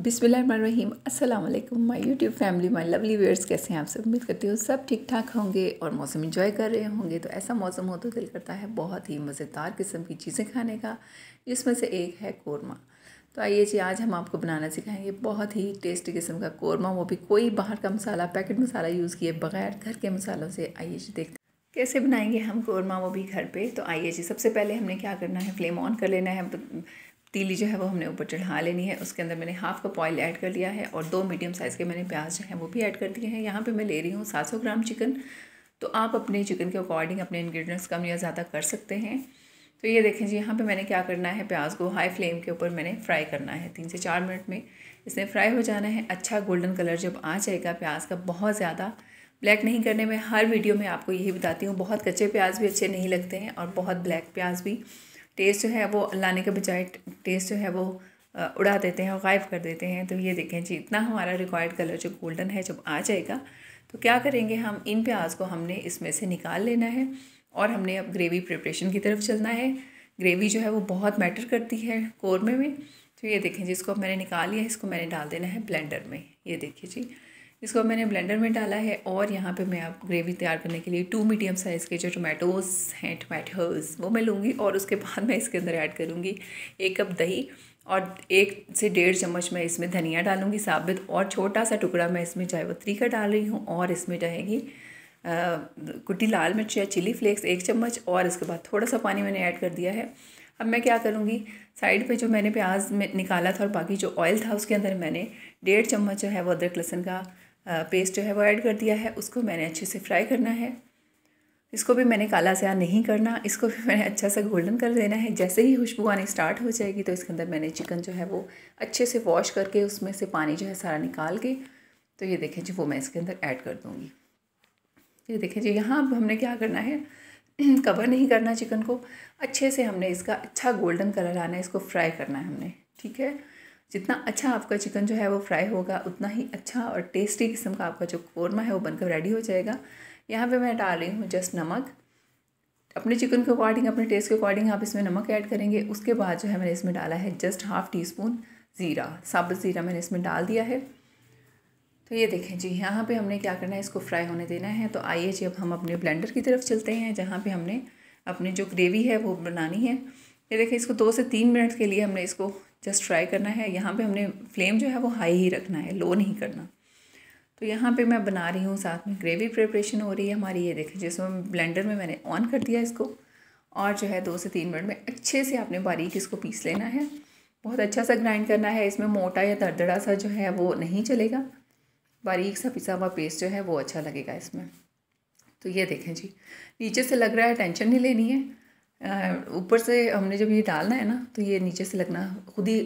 बिसमीम अस्सलाम वालेकुम my YouTube family my lovely viewers कैसे हैं आप सब उम्मीद करती हूँ सब ठीक ठाक होंगे और मौसम इंजॉय कर रहे होंगे तो ऐसा मौसम हो तो दिल करता है बहुत ही मज़ेदार किस्म की चीज़ें खाने का जिसमें से एक है कौरमा तो आइए जी आज हम आपको बनाना सिखाएंगे बहुत ही टेस्टी किस्म का कौरमा वो भी कोई बाहर का मसाला पैकेट मसाला यूज़ किए बगैर घर के मसालों से आइए जी देखते कैसे बनाएंगे हम कौरमा वो भी घर पे तो आइए जी सबसे पहले हमने क्या करना है फ्लेम ऑन कर लेना है तीली जो है वो हमने ऊपर चढ़ा लेनी है उसके अंदर मैंने हाफ कप ऑयल ऐड कर लिया है और दो मीडियम साइज़ के मैंने प्याज जो है वो भी ऐड कर दिए हैं यहाँ पे मैं ले रही हूँ 700 ग्राम चिकन तो आप अपने चिकन के अकॉर्डिंग अपने इंग्रेडिएंट्स कम या ज़्यादा कर सकते हैं तो ये देखें जी यहाँ पे मैंने क्या करना है प्याज को हाई फ्लेम के ऊपर मैंने फ्राई करना है तीन से चार मिनट में इसने फ्राई हो जाना है अच्छा गोल्डन कलर जब आ जाएगा प्याज का बहुत ज़्यादा ब्लैक नहीं करने में हर वीडियो में आपको यही बताती हूँ बहुत कच्चे प्याज भी अच्छे नहीं लगते हैं और बहुत ब्लैक प्याज भी टेस्ट जो है वो लाने के बजाय टेस्ट जो है वो उड़ा देते हैं और गायब कर देते हैं तो ये देखें जी इतना हमारा रिक्वायर्ड कलर जो गोल्डन है जब आ जाएगा तो क्या करेंगे हम इन प्याज को हमने इसमें से निकाल लेना है और हमने अब ग्रेवी प्रिपरेशन की तरफ चलना है ग्रेवी जो है वो बहुत मैटर करती है कौरमे में तो ये देखें जी इसको मैंने निकाल लिया इसको मैंने डाल देना है ब्लेंडर में ये देखिए जी इसको मैंने ब्लेंडर में डाला है और यहाँ पे मैं आप ग्रेवी तैयार करने के लिए टू मीडियम साइज़ के जो टोमेटोज़ हैं टोमेटोज़ वो मैं लूँगी और उसके बाद मैं इसके अंदर ऐड करूँगी एक कप दही और एक से डेढ़ चम्मच मैं इसमें धनिया डालूँगी साबित और छोटा सा टुकड़ा मैं इसमें जायवत्री का डाल रही हूँ और इसमें जाएगी कुटी लाल मिर्च या चिली फ्लेक्स एक चम्मच और इसके बाद थोड़ा सा पानी मैंने ऐड कर दिया है अब मैं क्या करूँगी साइड पे जो मैंने प्याज में निकाला था और बाकी जो ऑयल था उसके अंदर मैंने डेढ़ चम्मच जो है वो अदरक लहसन का पेस्ट जो है वो ऐड कर दिया है उसको मैंने अच्छे से फ्राई करना है इसको भी मैंने काला स्याह नहीं करना इसको भी मैंने अच्छा सा गोल्डन कर देना है जैसे ही खुशबू आनी स्टार्ट हो जाएगी तो इसके अंदर मैंने चिकन जो है वो अच्छे से वॉश करके उसमें से पानी जो है सारा निकाल के तो ये देखें जी वो मैं इसके अंदर ऐड कर दूँगी ये देखें जी यहाँ अब हमने क्या करना है कवर नहीं करना चिकन को अच्छे से हमने इसका अच्छा गोल्डन कलर आना है इसको फ्राई करना है हमने ठीक है जितना अच्छा आपका चिकन जो है वो फ्राई होगा उतना ही अच्छा और टेस्टी किस्म का आपका जो कौरमा है वो बनकर रेडी हो जाएगा यहाँ पे मैं डाल रही हूँ जस्ट नमक अपने चिकन के अकॉर्डिंग अपने टेस्ट के अकॉर्डिंग आप इसमें नमक ऐड करेंगे उसके बाद जो है मैंने इसमें डाला है जस्ट हाफ़ टी स्पून ज़ीरा साबुत ज़ीरा मैंने इसमें डाल दिया है तो ये देखें जी यहाँ पे हमने क्या करना है इसको फ्राई होने देना है तो आइए जी अब हम अपने ब्लेंडर की तरफ चलते हैं जहाँ पे हमने अपनी जो ग्रेवी है वो बनानी है ये देखिए इसको दो से तीन मिनट के लिए हमने इसको जस्ट फ्राई करना है यहाँ पे हमने फ्लेम जो है वो हाई ही रखना है लो नहीं करना तो यहाँ पे मैं बना रही हूँ साथ में ग्रेवी प्रिपरेशन हो रही है हमारी ये देखें जिसमें ब्लेंडर में मैंने ऑन कर दिया इसको और जो है दो से तीन मिनट में अच्छे से आपने बारीक इसको पीस लेना है बहुत अच्छा सा ग्राइंड करना है इसमें मोटा या दरदड़ा सा जो है वो नहीं चलेगा बारीक सा पिसा हुआ पेस्ट जो है वो अच्छा लगेगा इसमें तो ये देखें जी नीचे से लग रहा है टेंशन नहीं लेनी है ऊपर से हमने जब ये डालना है ना तो ये नीचे से लगना खुद ही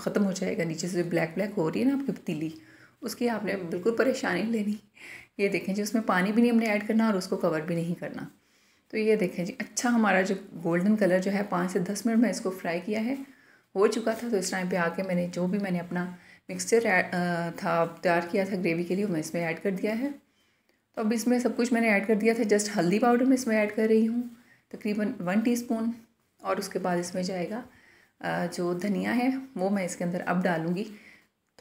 ख़त्म हो जाएगा नीचे से ब्लैक ब्लैक हो रही है ना आपकी पतीली उसकी आपने हम्म। बिल्कुल परेशानी लेनी ये देखें जी उसमें पानी भी नहीं हमने ऐड करना और उसको कवर भी नहीं करना तो ये देखें जी अच्छा हमारा जो गोल्डन कलर जो है पाँच से दस मिनट में इसको फ्राई किया है हो चुका था तो इस टाइम पर आके मैंने जो भी मैंने अपना मिक्सचर था तैयार किया था ग्रेवी के लिए मैं इसमें ऐड कर दिया है तो अब इसमें सब कुछ मैंने ऐड कर दिया था जस्ट हल्दी पाउडर मैं इसमें ऐड कर रही हूँ तकरीबन वन टीस्पून और उसके बाद इसमें जाएगा जो धनिया है वो मैं इसके अंदर अब डालूँगी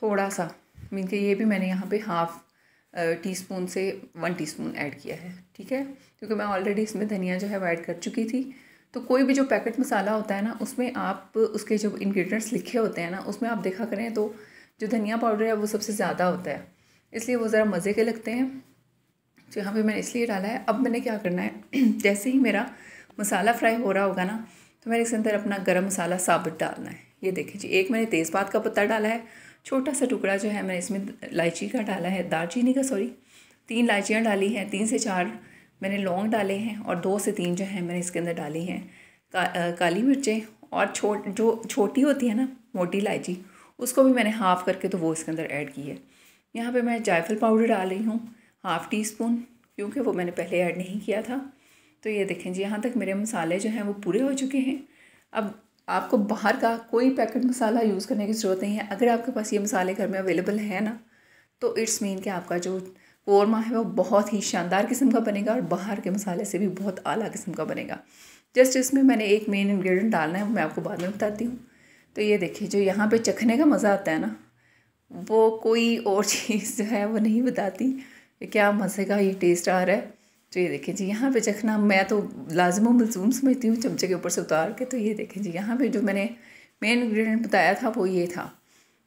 थोड़ा सा मीन के ये भी मैंने यहाँ पे हाफ़ टी स्पून से वन टीस्पून ऐड किया है ठीक है क्योंकि मैं ऑलरेडी इसमें धनिया जो है वो ऐड कर चुकी थी तो कोई भी जो पैकेट मसाला होता है ना उसमें आप उसके जो इंग्रेडिएंट्स लिखे होते हैं ना उसमें आप देखा करें तो जो धनिया पाउडर है वो सबसे ज़्यादा होता है इसलिए वो ज़रा मज़े के लगते हैं तो यहाँ पर मैंने इसलिए डाला है अब मैंने क्या करना है जैसे ही मेरा मसाला फ्राई हो रहा होगा ना तो मैंने इसके अंदर अपना गरम मसाला साबुत डालना है ये देखें जी एक मैंने तेज़पात का पत्ता डाला है छोटा सा टुकड़ा जो है मैंने इसमें इलायची का डाला है दालचीनी का सॉरी तीन इलायचियाँ डाली हैं तीन से चार मैंने लौंग डाले हैं और दो से तीन जो है मैंने इसके अंदर डाली हैं का, काली मिर्चें और छोट जो छोटी होती है ना मोटी इलायची उसको भी मैंने हाफ़ करके तो वो इसके अंदर ऐड की है यहाँ पे मैं जायफल पाउडर डाल रही हूँ हाफ़ टी स्पून क्योंकि वो मैंने पहले ऐड नहीं किया था तो ये देखें जी यहाँ तक मेरे मसाले जो हैं वो पूरे हो चुके हैं अब आपको बाहर का कोई पैकेट मसाला यूज़ करने की ज़रूरत नहीं है अगर आपके पास ये मसाले घर में अवेलेबल है ना तो इट्स मीन कि आपका जो कौरमा है वो बहुत ही शानदार किस्म का बनेगा और बाहर के मसाले से भी बहुत आला किस्म का बनेगा जस्ट इसमें मैंने एक मेन इंग्रेडिएंट डालना है वो मैं आपको बाद में बताती हूँ तो ये देखिए जो यहाँ पे चखने का मज़ा आता है ना वो कोई और चीज़ जो है वो नहीं बताती क्या मज़े का ये टेस्ट आ रहा है तो ये देखें जी यहाँ पे जखना मैं तो लाजम मलजूम समझती हूँ चमचे के ऊपर से उतार के तो ये देखें जी यहाँ पे जो मैंने मेन इन्ग्रीडियंट बताया था वो ये था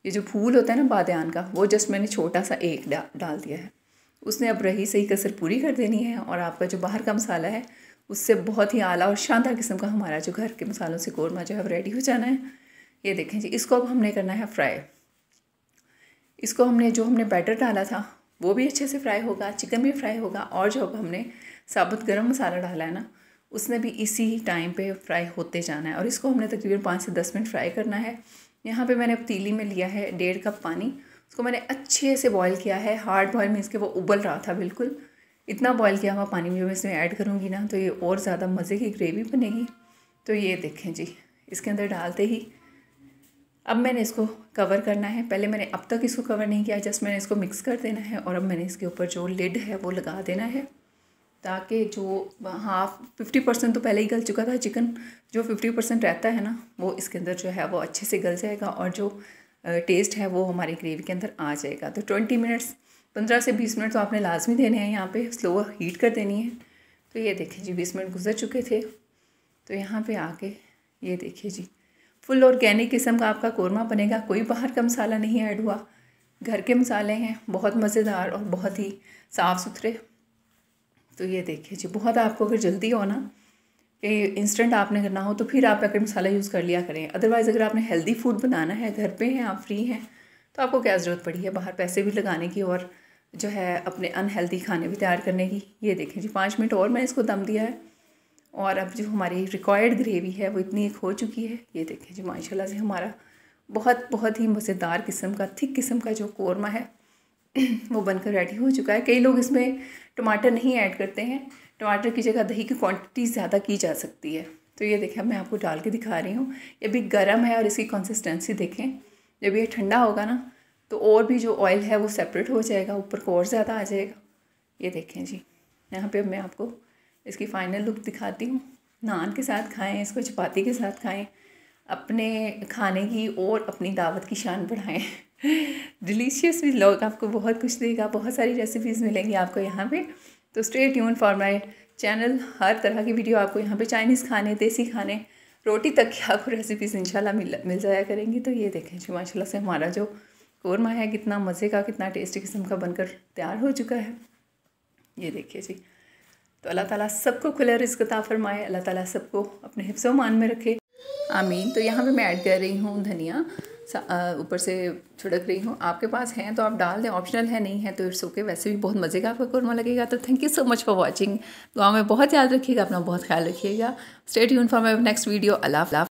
ये जो फूल होता है ना बादन का वो जस्ट मैंने छोटा सा एक डा, डाल दिया है उसने अब रही सही कसर पूरी कर देनी है और आपका जो बाहर का मसाला है उससे बहुत ही आला और शानदार किस्म का हमारा जो घर के मसालों से कौरमा जो है रेडी हो जाना है ये देखें जी इसको अब हमने करना है फ्राई इसको हमने जो हमने बैटर डाला था वो भी अच्छे से फ्राई होगा चिकन भी फ्राई होगा और जो अब हमने साबुत गरम मसाला डाला है ना उसने भी इसी टाइम पे फ्राई होते जाना है और इसको हमने तकरीबन पाँच से दस मिनट फ्राई करना है यहाँ पे मैंने पतीली में लिया है डेढ़ कप पानी उसको मैंने अच्छे से बॉईल किया है हार्ड बॉयल मीन्स के वो उबल रहा था बिल्कुल इतना बॉयल किया हुआ पानी जो मैं इसमें ऐड करूँगी ना तो ये और ज़्यादा मज़े की ग्रेवी बनेगी तो ये देखें जी इसके अंदर डालते ही अब मैंने इसको कवर करना है पहले मैंने अब तक इसको कवर नहीं किया जस्ट मैंने इसको मिक्स कर देना है और अब मैंने इसके ऊपर जो लिड है वो लगा देना है ताकि जो हाफ फिफ्टी परसेंट तो पहले ही गल चुका था चिकन जो फिफ्टी परसेंट रहता है ना वो इसके अंदर जो है वो अच्छे से गल जाएगा और जो टेस्ट है वो हमारी ग्रेवी के अंदर आ जाएगा तो ट्वेंटी मिनट्स पंद्रह से बीस मिनट तो आपने लाजमी देने हैं यहाँ पे स्लो हीट कर देनी है तो ये देखिए जी बीस मिनट गुजर चुके थे तो यहाँ पे आके ये देखिए जी फुल ऑर्गेनिक किस्म का आपका कौरमा बनेगा कोई बाहर का मसाला नहीं ऐड हुआ घर के मसाले हैं बहुत मज़ेदार और बहुत ही साफ़ सुथरे तो ये देखिए जी बहुत आपको अगर जल्दी होना कि इंस्टेंट आपने करना हो तो फिर आप पैकेट मसाला यूज़ कर लिया करें अदरवाइज़ अगर आपने हेल्दी फूड बनाना है घर पे हैं आप फ्री हैं तो आपको क्या ज़रूरत पड़ी है बाहर पैसे भी लगाने की और जो है अपने अनहेल्दी खाने भी तैयार करने की ये देखें जी पाँच मिनट और मैं इसको दम दिया है और अब जो हमारी रिक्वायर्ड ग्रेवी है वो इतनी एक हो चुकी है ये देखें जी माशाल्लाह से हमारा बहुत बहुत ही मज़ेदार किस्म का थिक किस्म का जो कौरमा है वो बनकर रेडी हो चुका है कई लोग इसमें टमाटर नहीं ऐड करते हैं टमाटर की जगह दही की क्वांटिटी ज़्यादा की जा सकती है तो ये देखें मैं आपको डाल के दिखा रही हूँ ये भी गर्म है और इसकी कंसिस्टेंसी देखें जब ये ठंडा होगा ना तो और भी जो ऑयल है वो सेपरेट हो जाएगा ऊपर को और ज़्यादा आ जाएगा ये देखें जी यहाँ पर मैं आपको इसकी फ़ाइनल लुक दिखाती हूँ नान के साथ खाएं इसको चपाती के साथ खाएं अपने खाने की और अपनी दावत की शान बढ़ाएं डिलीशियस भी लोग आपको बहुत कुछ देगा बहुत सारी रेसिपीज़ मिलेंगी आपको यहाँ पे तो stay tune for my channel हर तरह की वीडियो आपको यहाँ पे चाइनीज़ खाने देसी खाने रोटी तक की आपको रेसिपीज़ इन मिल मिल जाया करेंगी तो ये देखें जी माशाला से हमारा जो कौरमा है कितना मज़े का कितना टेस्टी किस्म का बनकर तैयार हो चुका है ये देखिए जी तो अल्लाह ताला सबको खुला रिस्क ता फरमाए अल्लाह ताला सबको अपने हिफ्सो मान में रखे आमीन तो यहाँ पे मैं ऐड कर रही हूँ धनिया ऊपर से छिड़क रही हूँ आपके पास हैं तो आप डाल दें ऑप्शनल है नहीं है तो इट्स ओके वैसे भी बहुत मज़े का आपका कुरमा लगेगा तो thank you so much for watching गाँव में बहुत याद रखिएगा अपना बहुत ख्याल रखिएगा state uniform for my next video Allah